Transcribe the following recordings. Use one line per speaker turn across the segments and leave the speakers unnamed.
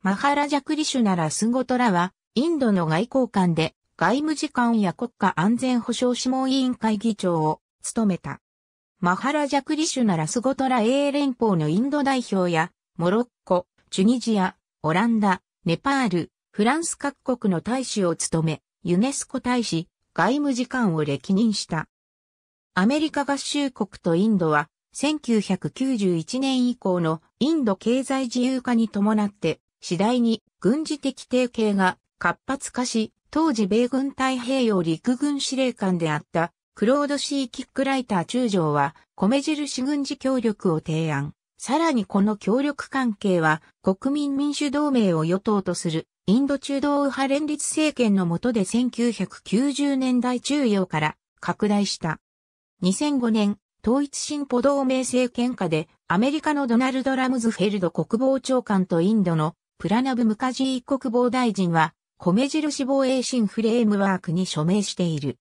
マハラジャクリシュナラスゴトラは、インドの外交官で、外務次官や国家安全保障諮問委員会議長を務めた。マハラジャクリシュナラスゴトラ英連邦のインド代表や、モロッコ、チュニジア、オランダ、ネパール、フランス各国の大使を務め、ユネスコ大使、外務次官を歴任した。アメリカ合衆国とインドは、1991年以降のインド経済自由化に伴って、次第に軍事的提携が活発化し、当時米軍太平洋陸軍司令官であったクロード・シー・キックライター中将は米印軍事協力を提案。さらにこの協力関係は国民民主同盟を与党とするインド中道右派連立政権の下で1990年代中央から拡大した。2005年、統一進歩同盟政権下でアメリカのドナルド・ラムズフェルド国防長官とインドのプラナブ・ムカジー国防大臣は、米印防衛新フレームワークに署名している。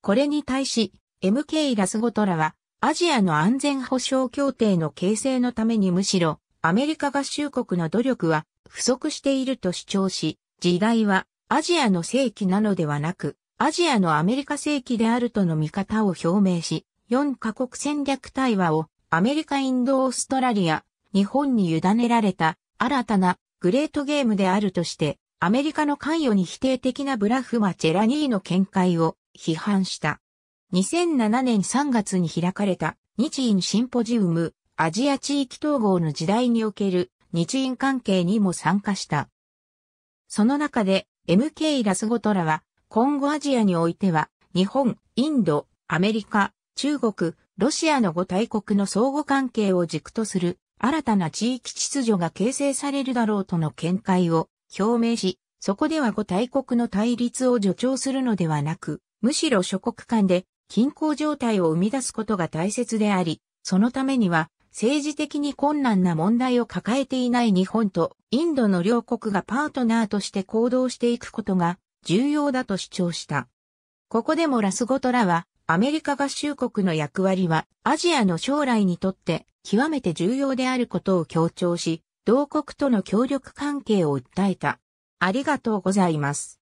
これに対し、MK ラスゴトラは、アジアの安全保障協定の形成のためにむしろ、アメリカ合衆国の努力は不足していると主張し、時代はアジアの世紀なのではなく、アジアのアメリカ世紀であるとの見方を表明し、4カ国戦略対話をアメリカインドオーストラリア、日本に委ねられた新たなグレートゲームであるとして、アメリカの関与に否定的なブラフマ・チェラニーの見解を批判した。2007年3月に開かれた日印シンポジウムアジア地域統合の時代における日印関係にも参加した。その中で MK ラスゴトラは今後アジアにおいては日本、インド、アメリカ、中国、ロシアの5大国の相互関係を軸とする新たな地域秩序が形成されるだろうとの見解を表明し、そこでは5大国の対立を助長するのではなく、むしろ諸国間で均衡状態を生み出すことが大切であり、そのためには政治的に困難な問題を抱えていない日本とインドの両国がパートナーとして行動していくことが重要だと主張した。ここでもラスゴトラはアメリカ合衆国の役割はアジアの将来にとって極めて重要であることを強調し、同国との協力関係を訴えた。ありがとうございます。